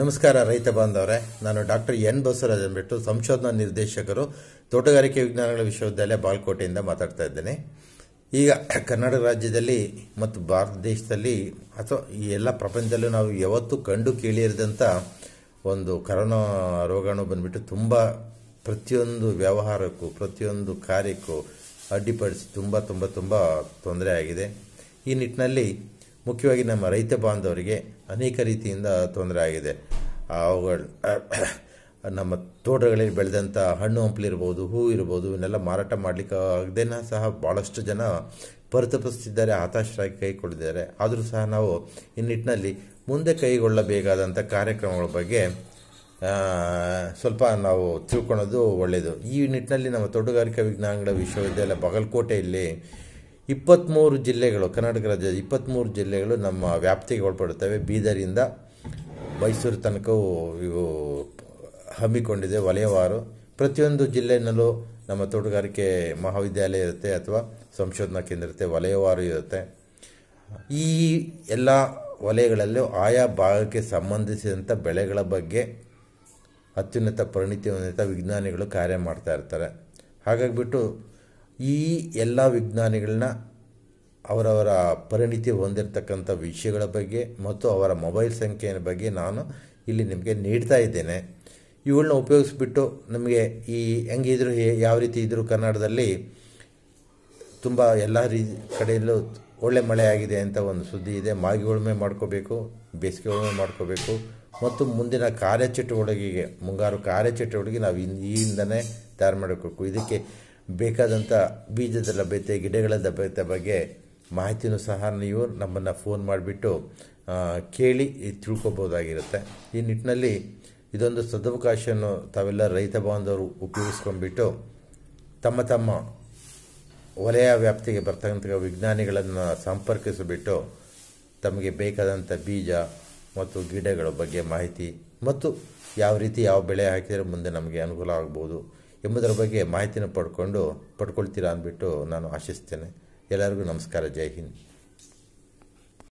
ನಮಸ್ಕಾರ ರೈತ ಬಾಂಧವರೇ ನಾನು ಡಾಕ್ಟರ್ ಎನ್ ಬಸವರಾಜ್ ಅಂದ್ಬಿಟ್ಟು ಸಂಶೋಧನಾ ನಿರ್ದೇಶಕರು ತೋಟಗಾರಿಕೆ ವಿಜ್ಞಾನಗಳ ವಿಶ್ವವಿದ್ಯಾಲಯ ಬಾಲ್ಕೋಟೆಯಿಂದ ಮಾತಾಡ್ತಾ ಇದ್ದೇನೆ ಈಗ ಕರ್ನಾಟಕ ರಾಜ್ಯದಲ್ಲಿ ಮತ್ತು ಭಾರತ ದೇಶದಲ್ಲಿ ಅಥವಾ ಈ ಎಲ್ಲ ಪ್ರಪಂಚದಲ್ಲೂ ನಾವು ಯಾವತ್ತೂ ಕಂಡು ಕೇಳಿರಿದಂಥ ಒಂದು ಕರೋನಾ ರೋಗಾಣು ಬಂದುಬಿಟ್ಟು ತುಂಬ ಪ್ರತಿಯೊಂದು ವ್ಯವಹಾರಕ್ಕೂ ಪ್ರತಿಯೊಂದು ಕಾರ್ಯಕ್ಕೂ ಅಡ್ಡಿಪಡಿಸಿ ತುಂಬ ತುಂಬ ತುಂಬ ತೊಂದರೆ ಆಗಿದೆ ಈ ನಿಟ್ಟಿನಲ್ಲಿ ಮುಖ್ಯವಾಗಿ ನಮ್ಮ ರೈತ ಬಾಂಧವರಿಗೆ ಅನೇಕ ರೀತಿಯಿಂದ ತೊಂದರೆ ಆಗಿದೆ ಅವುಗಳ ನಮ್ಮ ತೋಟಗಳಲ್ಲಿ ಬೆಳೆದಂಥ ಹಣ್ಣು ಹಂಪಲಿರ್ಬೋದು ಹೂ ಇರ್ಬೋದು ಇವನ್ನೆಲ್ಲ ಮಾರಾಟ ಮಾಡಲಿಕ್ಕೆ ಆಗದೇನ ಸಹ ಭಾಳಷ್ಟು ಜನ ಪರಿತಪಿಸ್ತಿದ್ದಾರೆ ಹತಾಶರಾಗಿ ಕೊಡಿದ್ದಾರೆ ಆದರೂ ಸಹ ನಾವು ಈ ನಿಟ್ಟಿನಲ್ಲಿ ಮುಂದೆ ಕೈಗೊಳ್ಳಬೇಕಾದಂಥ ಕಾರ್ಯಕ್ರಮಗಳ ಬಗ್ಗೆ ಸ್ವಲ್ಪ ನಾವು ತಿಳ್ಕೊಳ್ಳೋದು ಒಳ್ಳೆಯದು ಈ ನಿಟ್ಟಿನಲ್ಲಿ ನಮ್ಮ ತೋಟಗಾರಿಕಾ ವಿಜ್ಞಾನಗಳ ವಿಶ್ವವಿದ್ಯಾಲಯ ಬಾಗಲಕೋಟೆಯಲ್ಲಿ ಇಪ್ಪತ್ತ್ಮೂರು ಜಿಲ್ಲೆಗಳು ಕರ್ನಾಟಕ ರಾಜ್ಯದ ಇಪ್ಪತ್ತ್ಮೂರು ಜಿಲ್ಲೆಗಳು ನಮ್ಮ ವ್ಯಾಪ್ತಿಗೆ ಒಳಪಡುತ್ತವೆ ಬೀದರಿಂದ ಮೈಸೂರು ತನಕವೂ ಇವು ಹಮ್ಮಿಕೊಂಡಿದೆ ವಲಯವಾರು ಪ್ರತಿಯೊಂದು ಜಿಲ್ಲೆಯಲ್ಲೂ ನಮ್ಮ ತೋಟಗಾರಿಕೆ ಮಹಾವಿದ್ಯಾಲಯ ಇರುತ್ತೆ ಅಥವಾ ಸಂಶೋಧನಾ ಕೇಂದ್ರ ಇರುತ್ತೆ ವಲಯವಾರು ಇರುತ್ತೆ ಈ ಎಲ್ಲ ವಲಯಗಳಲ್ಲೂ ಆಯಾ ಭಾಗಕ್ಕೆ ಸಂಬಂಧಿಸಿದಂಥ ಬೆಳೆಗಳ ಬಗ್ಗೆ ಅತ್ಯುನ್ನತ ಪರಿಣಿತಿ ಹೊಂದಿದ ವಿಜ್ಞಾನಿಗಳು ಕಾರ್ಯ ಮಾಡ್ತಾ ಇರ್ತಾರೆ ಹಾಗಾಗಿಬಿಟ್ಟು ಈ ಎಲ್ಲ ವಿಜ್ಞಾನಿಗಳನ್ನ ಅವರವರ ಪರಿಣಿತಿ ಹೊಂದಿರತಕ್ಕಂಥ ವಿಷಯಗಳ ಬಗ್ಗೆ ಮತ್ತು ಅವರ ಮೊಬೈಲ್ ಸಂಖ್ಯೆಯ ಬಗ್ಗೆ ನಾನು ಇಲ್ಲಿ ನಿಮಗೆ ನೀಡ್ತಾ ಇದ್ದೇನೆ ಇವುಗಳನ್ನ ಉಪಯೋಗಿಸ್ಬಿಟ್ಟು ನಮಗೆ ಈ ಹೆಂಗಿದ್ರು ಯಾವ ರೀತಿ ಇದ್ದರೂ ಕನ್ನಡದಲ್ಲಿ ತುಂಬ ಎಲ್ಲ ರೀ ಕಡೆಯಲ್ಲೂ ಒಳ್ಳೆ ಮಳೆ ಆಗಿದೆ ಅಂತ ಒಂದು ಸುದ್ದಿ ಇದೆ ಮಾಗಿ ಉಳುಮೆ ಮಾಡ್ಕೋಬೇಕು ಬೇಸಿಗೆ ಉಳುಮೆ ಮಾಡ್ಕೋಬೇಕು ಮತ್ತು ಮುಂದಿನ ಕಾರ್ಯಚಟುವಟಿಕೆಗೆ ಮುಂಗಾರು ಕಾರ್ಯಚಟುವಟಿಕೆ ನಾವು ಹಿಂದನೇ ತಯಾರು ಮಾಡಬೇಕು ಇದಕ್ಕೆ ಬೇಕಾದಂಥ ಬೀಜದ ಲಭ್ಯತೆ ಗಿಡಗಳ ಲಭ್ಯತೆ ಬಗ್ಗೆ ಮಾಹಿತಿನೂ ಸಹ ನೀವು ನಮ್ಮನ್ನು ಫೋನ್ ಮಾಡಿಬಿಟ್ಟು ಕೇಳಿ ತಿಳ್ಕೊಬೋದಾಗಿರುತ್ತೆ ಈ ನಿಟ್ಟಿನಲ್ಲಿ ಇದೊಂದು ಸದವಕಾಶವನ್ನು ತಾವೆಲ್ಲ ರೈತ ಬಾಂಧವರು ಉಪಯೋಗಿಸ್ಕೊಂಡ್ಬಿಟ್ಟು ತಮ್ಮ ತಮ್ಮ ವಲಯ ವ್ಯಾಪ್ತಿಗೆ ಬರ್ತಕ್ಕಂಥ ವಿಜ್ಞಾನಿಗಳನ್ನು ಸಂಪರ್ಕಿಸಿಬಿಟ್ಟು ತಮಗೆ ಬೇಕಾದಂಥ ಬೀಜ ಮತ್ತು ಗಿಡಗಳ ಬಗ್ಗೆ ಮಾಹಿತಿ ಮತ್ತು ಯಾವ ರೀತಿ ಯಾವ ಬೆಳೆ ಹಾಕಿದರೆ ಮುಂದೆ ನಮಗೆ ಅನುಕೂಲ ಆಗ್ಬೋದು ಎಂಬುದರ ಬಗ್ಗೆ ಮಾಹಿತಿನ ಪಡ್ಕೊಂಡು ಪಡ್ಕೊಳ್ತೀರಾ ಅಂದ್ಬಿಟ್ಟು ನಾನು ಆಶಿಸ್ತೇನೆ ಎಲ್ಲರಿಗೂ ನಮಸ್ಕಾರ ಜೈ ಹಿಂದ್